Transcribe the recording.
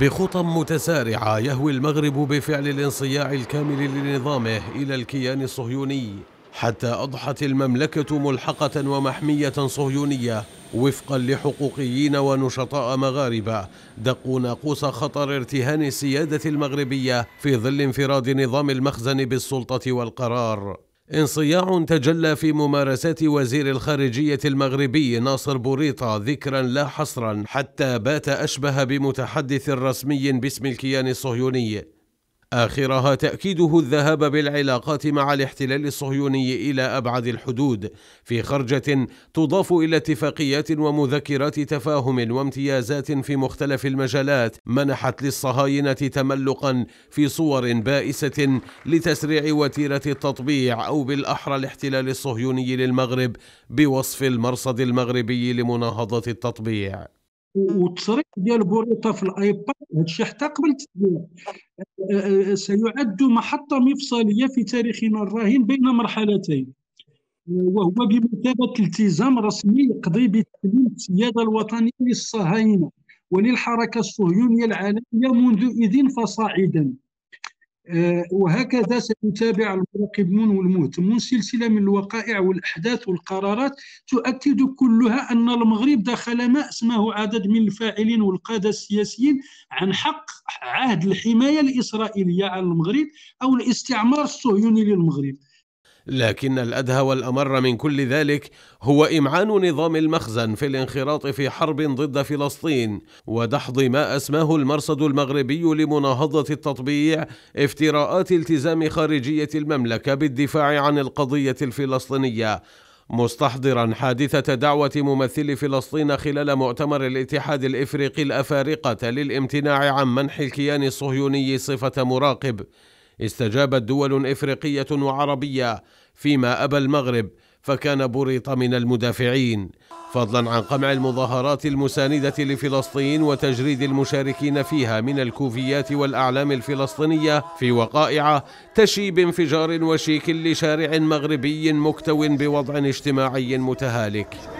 بخطى متسارعة يهوي المغرب بفعل الانصياع الكامل لنظامه إلى الكيان الصهيوني حتى أضحت المملكة ملحقة ومحمية صهيونية وفقا لحقوقيين ونشطاء مغاربة دقوا ناقوس خطر ارتهان السيادة المغربية في ظل انفراد نظام المخزن بالسلطة والقرار انصياع تجلى في ممارسات وزير الخارجية المغربي ناصر بوريطة ذكرا لا حصرا حتى بات أشبه بمتحدث رسمي باسم الكيان الصهيوني آخرها تأكيده الذهاب بالعلاقات مع الاحتلال الصهيوني إلى أبعد الحدود في خرجة تضاف إلى اتفاقيات ومذكرات تفاهم وامتيازات في مختلف المجالات منحت للصهاينة تملقا في صور بائسة لتسريع وتيرة التطبيع أو بالأحرى الاحتلال الصهيوني للمغرب بوصف المرصد المغربي لمناهضة التطبيع والتصريح ديال بوريطا في الايباد هادشي حتى قبل التسجيل آه، آه، سيعد محطه مفصليه في تاريخنا الراهن بين مرحلتين آه، وهو بمثابه التزام رسمي يقضي بتسليم السياده الوطنيه للصهاينه وللحركه الصهيونيه العالميه منذ اذن فصاعدا وهكذا سيتابع المراقبون والمهتمون سلسله من الوقائع والاحداث والقرارات تؤكد كلها ان المغرب دخل ما اسمه عدد من الفاعلين والقاده السياسيين عن حق عهد الحمايه الاسرائيليه على المغرب او الاستعمار الصهيوني للمغرب لكن الادهى والامر من كل ذلك هو امعان نظام المخزن في الانخراط في حرب ضد فلسطين ودحض ما اسماه المرصد المغربي لمناهضه التطبيع افتراءات التزام خارجيه المملكه بالدفاع عن القضيه الفلسطينيه مستحضرا حادثة دعوة ممثل فلسطين خلال مؤتمر الاتحاد الافريقي الافارقة للامتناع عن منح الكيان الصهيوني صفة مراقب استجابت دول إفريقية وعربية فيما أبى المغرب فكان بريط من المدافعين فضلا عن قمع المظاهرات المساندة لفلسطين وتجريد المشاركين فيها من الكوفيات والأعلام الفلسطينية في وقائع تشي بانفجار وشيك لشارع مغربي مكتو بوضع اجتماعي متهالك